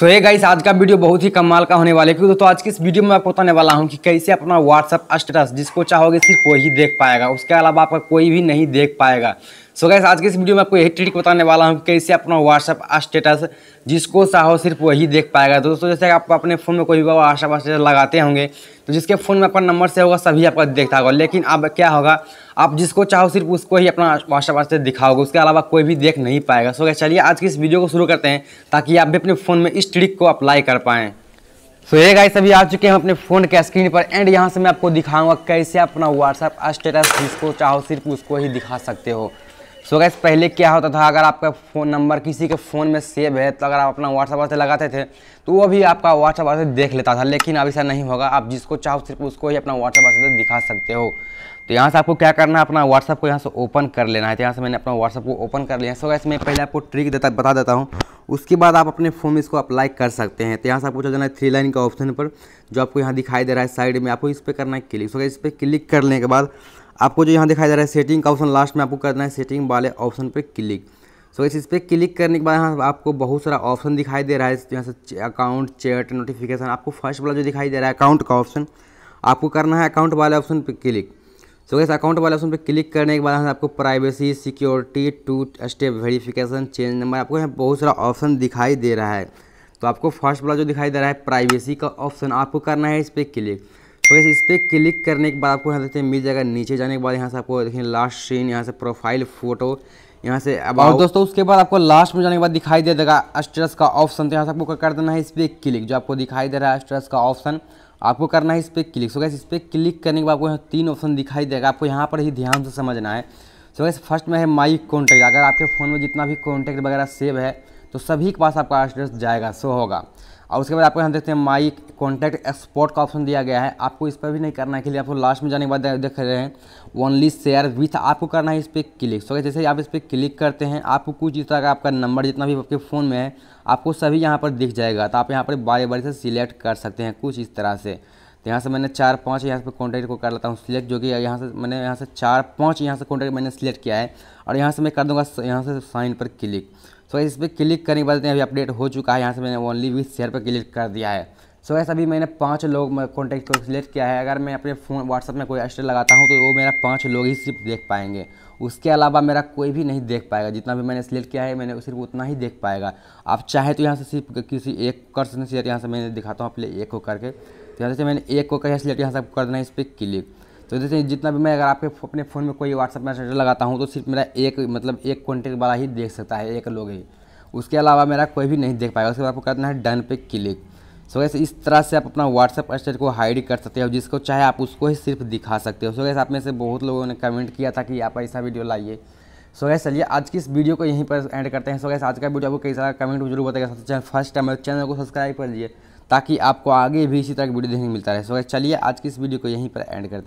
तो ये गाइस आज का वीडियो बहुत ही कमाल का होने वाला है क्योंकि तो आज की इस वीडियो में आपको बताने वाला हूँ कि कैसे अपना व्हाट्सअप स्टेटस जिसको चाहोगे सिर्फ वही देख पाएगा उसके अलावा आपका कोई भी नहीं देख पाएगा सो so आज की इस वीडियो में आपको यही ट्रिक बताने वाला हूँ कैसे अपना व्हाट्सअप स्टेटस जिसको चाहो सिर्फ वही देख पाएगा तो दोस्तों जैसे आप अपने फ़ोन में कोई भी व्हाट्सअप स्टेटस लगाते होंगे तो जिसके फ़ोन में अपना नंबर से होगा सभी आपका देखता होगा लेकिन अब क्या होगा आप जिसको चाहो सिर्फ उसको ही अपना व्हाट्सअप से दिखाओगे उसके अलावा कोई भी देख नहीं पाएगा सो क्या चलिए आज की इस वीडियो को शुरू करते हैं ताकि आप भी अपने फ़ोन में इस ट्रिक को अप्लाई कर पाएँ सो ये गाइस अभी आ चुके हैं अपने फ़ोन के स्क्रीन पर एंड यहाँ से मैं आपको दिखाऊंगा कैसे अपना व्हाट्सअप स्टेटस जिसको चाहो सिर्फ उसको ही दिखा सकते हो सो so गैस पहले क्या होता था अगर आपका फ़ोन नंबर किसी के फ़ोन में सेव है तो अगर आप अपना व्हाट्सअप से लगाते थे तो वो भी आपका व्हाट्सअप से देख लेता था लेकिन अब ऐसा नहीं होगा आप जिसको चाहो सिर्फ उसको ही अपना व्हाट्सअप से दिखा सकते हो तो यहाँ से आपको क्या करना है अपना व्हाट्सअप को यहाँ से ओपन कर लेना है तो यहाँ से मैंने अपना व्हाट्सअप को ओपन कर लिया सो गैस मैं पहले आपको ट्रिक देता बता देता हूँ उसके बाद आप अपने फ़ोन में इसको अप्लाई कर सकते हैं तो यहाँ से आपको चल जाना है थ्री लाइन का ऑप्शन पर जो आपको यहाँ दिखाई दे रहा है साइड में आपको इस पर करना है क्लिक सो गैस इस पर क्लिक करने के बाद आपको जो यहाँ दिखाई दे रहा है सेटिंग का ऑप्शन लास्ट में आपको करना है सेटिंग वाले ऑप्शन पर क्लिक सो इस पर क्लिक करने के बाद यहाँ आपको बहुत सारा ऑप्शन दिखाई दे रहा है यहाँ से अकाउंट चैट नोटिफिकेशन आपको फर्स्ट वाला जो दिखाई दे रहा है अकाउंट का ऑप्शन आपको करना है अकाउंट वाले ऑप्शन पर क्लिक सो so, इस अकाउंट वाले ऑप्शन पर क्लिक करने के बाद यहाँ आपको privacy security two step verification change number आपको यहाँ बहुत सारा ऑप्शन दिखाई दे रहा है तो आपको फर्स्ट वाला जो दिखाई दे रहा है प्राइवेसी का ऑप्शन आपको करना है इस पर क्लिक कैसे तो इस पर क्लिक करने के बाद आपको यहाँ देखते हैं मिल जाएगा नीचे जाने के बाद यहाँ से आपको देखें लास्ट सीन यहाँ से प्रोफाइल फोटो यहाँ से अब और दोस्तों उसके बाद आपको लास्ट में जाने के बाद दिखाई दे देगा स्ट्रेस का ऑप्शन तो यहाँ से आपको कर देना है इस पर क्लिक जो आपको दिखाई दे रहा है स्ट्रेस का ऑप्शन आपको करना है इस पर क्लिक सो कैसे इस पर क्लिक करने के बाद आपको यहाँ तीन ऑप्शन दिखाई देगा आपको यहाँ पर ही ध्यान से समझना है सो कैसे फर्स्ट में है माई कॉन्टैक्ट अगर आपके फ़ोन में जितना भी कॉन्टैक्ट वगैरह सेव है तो सभी के पास आपका एड्रेस जाएगा सो होगा और उसके बाद आपको यहाँ देखते हैं माई कॉन्टैक्ट एक्सपोर्ट का ऑप्शन दिया गया है आपको इस पर भी नहीं करना है के लिए आपको लास्ट में जाने के बाद देख रहे हैं ओनली शेयर विथ आपको करना है इस पर क्लिक सो जैसे आप इस पर क्लिक करते हैं आपको कुछ इस तरह का आपका नंबर जितना भी आपके फ़ोन में है आपको सभी यहाँ पर दिख जाएगा तो आप यहाँ पर बारी बारी से सिलेक्ट कर सकते हैं कुछ इस तरह से तो यहाँ से मैंने चार पाँच यहाँ पर कॉन्टैक्ट को कर लेता हूँ सिलेक्ट जो कि यहाँ से मैंने यहाँ से चार पाँच यहाँ से कॉन्टैक्ट मैंने सिलेक्ट किया है और यहाँ से मैं कर दूँगा यहाँ से साइन पर क्लिक सो इस पर क्लिक करने के बाद अभी अपडेट हो चुका है यहाँ से मैंने ओनली विथ शेयर पर क्लिक कर दिया है सो ऐसा अभी मैंने पाँच लोग कॉन्टैक्ट को सिलेक्ट किया है अगर मैं अपने फ़ोन व्हाट्सअप में कोई स्टेट लगाता हूँ तो वो मेरा पाँच लोग ही सिर्फ देख पाएंगे उसके अलावा मेरा कोई भी नहीं देख पाएगा जितना भी मैंने सिलेक्ट किया है मैंने सिर्फ उतना ही देख पाएगा आप चाहे तो यहाँ से सिर्फ किसी एक कर सकते यहाँ से मैंने दिखाता हूँ अपने एक को करके तो यहाँ से मैंने एक को करके सिलेक्ट यहाँ से कर देना है इस पर क्लिक तो जैसे जितना भी मैं अगर आपके अपने फ़ोन में कोई व्हाट्सअप मैसेज लगाता हूँ तो सिर्फ मेरा एक मतलब एक कॉन्टेक्ट वाला ही देख सकता है एक लोग ही उसके अलावा मेरा कोई भी नहीं देख पाएगा उसके बाद आपको करना है डन पे क्लिक सो वैसे इस तरह से आप अपना व्हाट्सअप स्टेट को हाइड कर सकते हो जिसको चाहे आप उसको ही सिर्फ दिखा सकते हो सो so, आप में से बहुत लोगों ने कमेंट किया था कि आप ऐसा वीडियो लाइए सो वैसे गैस चलिए आज की इस वीडियो को यहीं पर एंड करते हैं सो वैसे गैस आज का वीडियो आपको कई सारा कमेंट जरूर बताएगा सबसे चैनल फर्स्ट टाइम चैनल को सब्सक्राइब कर लीजिए ताकि आपको आगे भी इसी तरह की वीडियो देखने को मिलता रहे सो वैसे गैस चलिए आज की इस वीडियो को यहीं पर एंड करते हैं